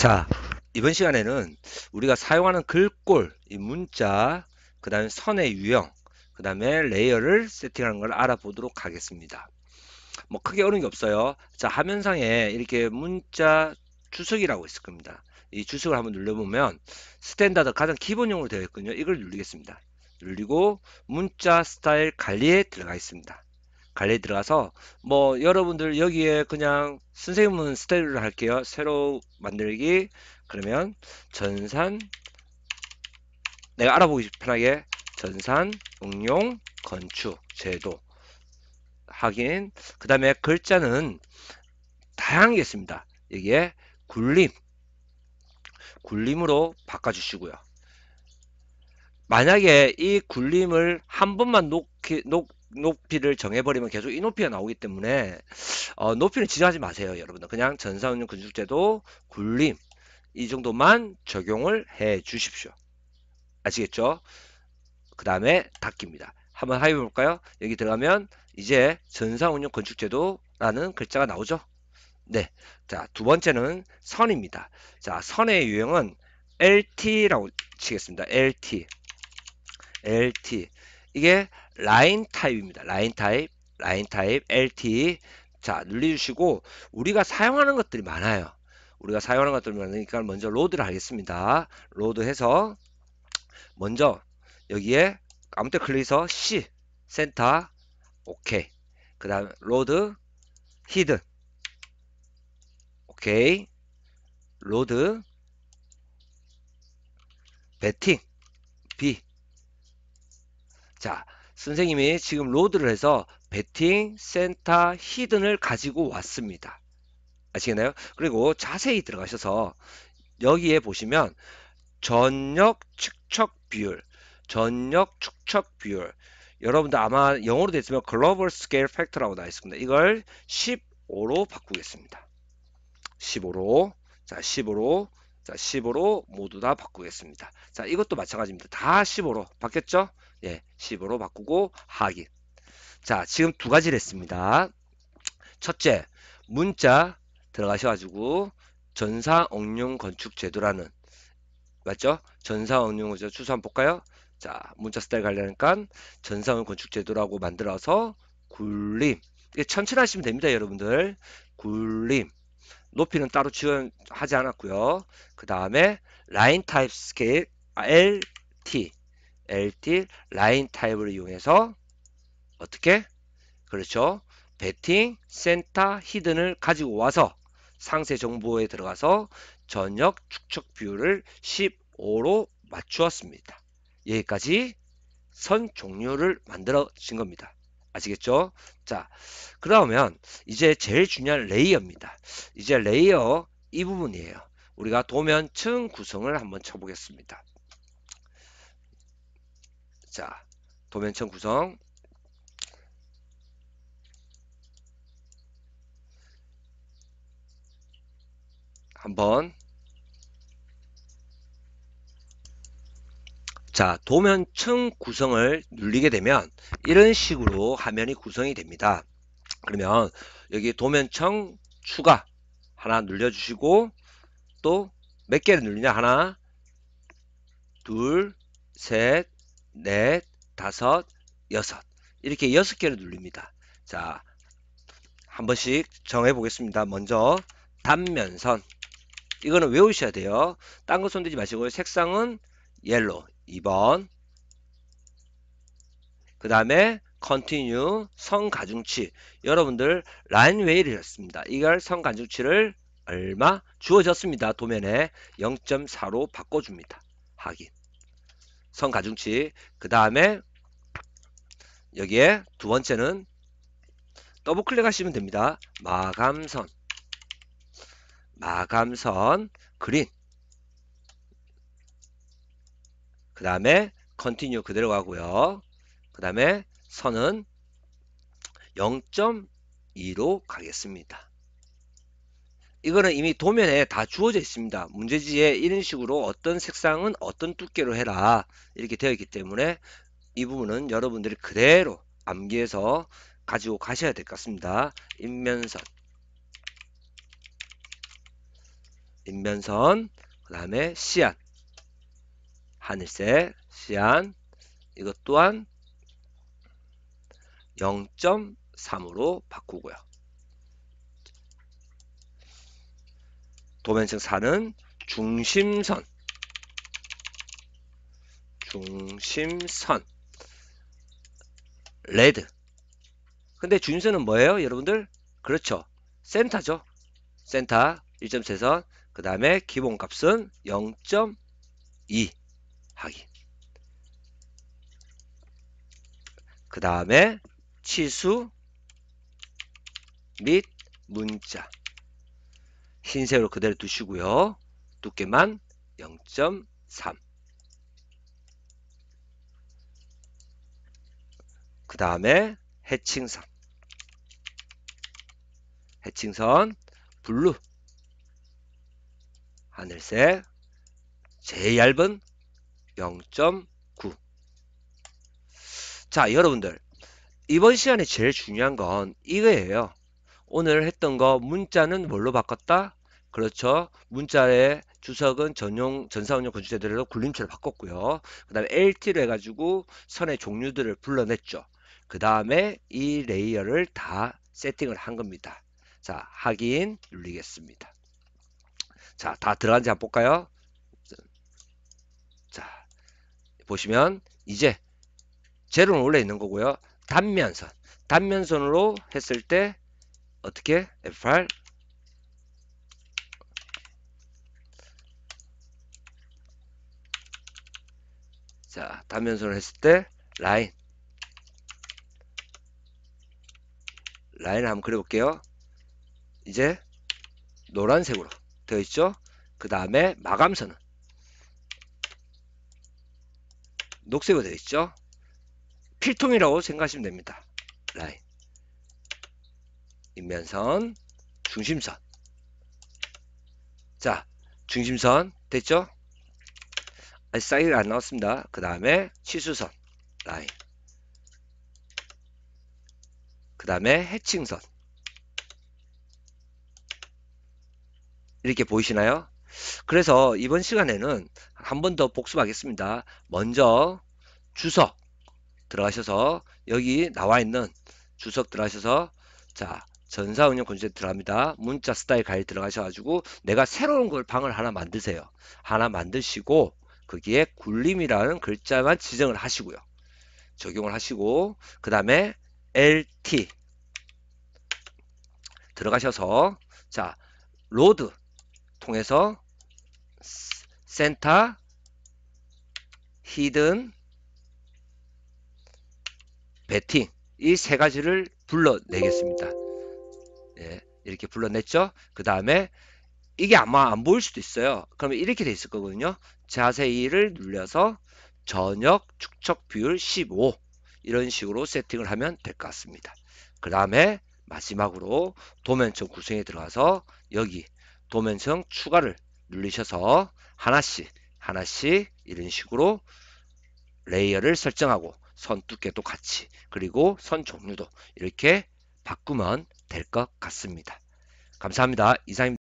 자, 이번 시간에는 우리가 사용하는 글꼴, 이 문자, 그 다음에 선의 유형, 그 다음에 레이어를 세팅하는 걸 알아보도록 하겠습니다. 뭐 크게 어려운 게 없어요. 자, 화면상에 이렇게 문자 주석이라고 있을 겁니다. 이 주석을 한번 눌러보면 스탠다드 가장 기본용으로 되어 있군요. 이걸 누르겠습니다. 누르고 문자 스타일 관리에 들어가 있습니다. 관리 들어가서 뭐 여러분들 여기에 그냥 선생님은 스타일로 할게요. 새로 만들기 그러면 전산 내가 알아보기 편하게 전산 응용 건축 제도 확인 그 다음에 글자는 다양하게 있습니다. 여기에 굴림 굴림으로 바꿔주시고요. 만약에 이 굴림을 한 번만 놓기, 놓, 높이를 정해버리면 계속 이 높이가 나오기 때문에 어, 높이는 지정하지 마세요 여러분들 그냥 전사운용 근축제도 굴림 이 정도만 적용을 해 주십시오 아시겠죠 그 다음에 닫기입니다 한번 하입해 볼까요 여기 들어가면 이제 전사운용 건축제도라는 글자가 나오죠 네자 두 번째는 선입니다 자 선의 유형은 LT라고 치겠습니다 LT LT 이게 라인 타입입니다. 라인 타입, 라인 타입, LT. 자, 눌러주시고 우리가 사용하는 것들이 많아요. 우리가 사용하는 것들이 많으니까 먼저 로드를 하겠습니다. 로드 해서 먼저 여기에 아무 때 클릭해서 C 센터 오케이. 그 다음 로드 히드 오케이. 로드 배팅 자, 선생님이 지금 로드를 해서 배팅, 센터, 히든을 가지고 왔습니다. 아시겠나요? 그리고 자세히 들어가셔서 여기에 보시면 전역 축척 비율, 전역 축척 비율. 여러분들 아마 영어로 됐으면 글로벌 스케일 팩터라고 나와 있습니다. 이걸 15로 바꾸겠습니다. 15로. 자, 15로. 자, 15로 모두 다 바꾸겠습니다. 자, 이것도 마찬가지입니다. 다 15로 바뀌었죠? 예, 10으로 바꾸고 하기. 자, 지금 두 가지를 했습니다. 첫째, 문자 들어가셔가지고 전사억용 건축제도라는 맞죠? 전사억용 제축 추수 한번 볼까요? 자, 문자 스타일 관련니까 전사억용 건축제도라고 만들어서 굴림. 이게 천천히 하시면 됩니다, 여러분들. 굴림. 높이는 따로 지원하지 않았고요. 그 다음에 라인 타입 스케일 아, LT LT 라인 타입을 이용해서 어떻게? 그렇죠. 배팅, 센터, 히든을 가지고 와서 상세 정보에 들어가서 전역 축척 비율을 15로 맞추었습니다. 여기까지 선종류를 만들어진 겁니다. 아시겠죠? 자, 그러면 이제 제일 중요한 레이어입니다. 이제 레이어 이 부분이에요. 우리가 도면 층 구성을 한번 쳐보겠습니다. 자, 도면청 구성. 한번 자 도면층 구성을 눌리게 되면 이런 식으로 화면이 구성이 됩니다 그러면 여기 도면층 추가 하나 눌려 주시고 또 몇 개를 눌리냐 하나 둘셋 넷, 다섯, 여섯 이렇게 여섯 개를 눌립니다 자, 한 번씩 정해 보겠습니다. 먼저 단면선 이거는 외우셔야 돼요. 딴 거 손대지 마시고 색상은 옐로 2번 그 다음에 continue 성가중치 여러분들 라인 웨일이었습니다. 이걸 성가중치를 얼마 주어졌습니다. 도면에 0.4로 바꿔줍니다. 확인 선가중치그 다음에 여기에 두 번째는 더블 클릭하시면 됩니다. 마감선 마감선 그린 그 다음에 컨티뉴 그대로 가고요. 그 다음에 선은 0.2로 가겠습니다. 이거는 이미 도면에 다 주어져 있습니다. 문제지에 이런 식으로 어떤 색상은 어떤 두께로 해라 이렇게 되어 있기 때문에 이 부분은 여러분들이 그대로 암기해서 가지고 가셔야 될 것 같습니다. 인면선 인면선 그 다음에 시안 하늘색 시안 이것 또한 0.3으로 바꾸고요. 도면층 4는 중심선 중심선 레드 근데 중심선은 뭐예요 여러분들 그렇죠 센터죠 센터 1.3선 그 다음에 기본값은 0.2 하기 그 다음에 치수 및 문자 흰색으로 그대로 두시고요. 두께만 0.3. 그 다음에 해칭선. 해칭선 블루. 하늘색 제일 얇은 0.9. 자, 여러분들 이번 시간에 제일 중요한 건 이거예요. 오늘 했던 거 문자는 뭘로 바꿨다? 그렇죠. 문자의 주석은 전용 전사운용 건축자들로 굴림체를 바꿨고요. 그 다음에 LT를 해가지고 선의 종류들을 불러냈죠. 그 다음에 이 레이어를 다 세팅을 한 겁니다. 자, 확인 눌리겠습니다. 자, 다 들어간지 한번 볼까요? 자, 보시면 이제 제로는 원래 있는 거고요. 단면선. 단면선으로 했을 때 어떻게 f r 자, 단면선을 했을 때 라인 라인을 한번 그려볼게요. 이제 노란색으로 되어 있죠? 그 다음에 마감선은 녹색으로 되어 있죠? 필통이라고 생각하시면 됩니다. 라인 인면선 중심선 자 중심선 됐죠? 아직 사이즈가 안 나왔습니다. 그 다음에 치수선 라인 그 다음에 해칭선 이렇게 보이시나요? 그래서 이번 시간에는 한 번 더 복습하겠습니다. 먼저 주석 들어가셔서 여기 나와 있는 주석 들어가셔서 자 전사 운영 콘셉트 들어갑니다. 문자 스타일 가일 들어가셔가지고 내가 새로운 걸 방을 하나 만드세요. 하나 만드시고 거기에 굴림이라는 글자만 지정을 하시고요. 적용을 하시고 그 다음에 LT 들어가셔서 자 로드 통해서 센터 히든 배팅 이 세 가지를 불러내겠습니다. 예, 이렇게 불러냈죠. 그 다음에 이게 아마 안 보일 수도 있어요. 그러면 이렇게 돼 있을 거거든요. 자세히를 눌려서 저녁 축척 비율 15 이런 식으로 세팅을 하면 될 것 같습니다. 그 다음에 마지막으로 도면층 구성에 들어가서 여기 도면층 추가를 눌리셔서 하나씩 하나씩 이런 식으로 레이어를 설정하고 선 두께도 같이 그리고 선 종류도 이렇게 바꾸면 될 것 같습니다. 감사합니다. 이상입니다.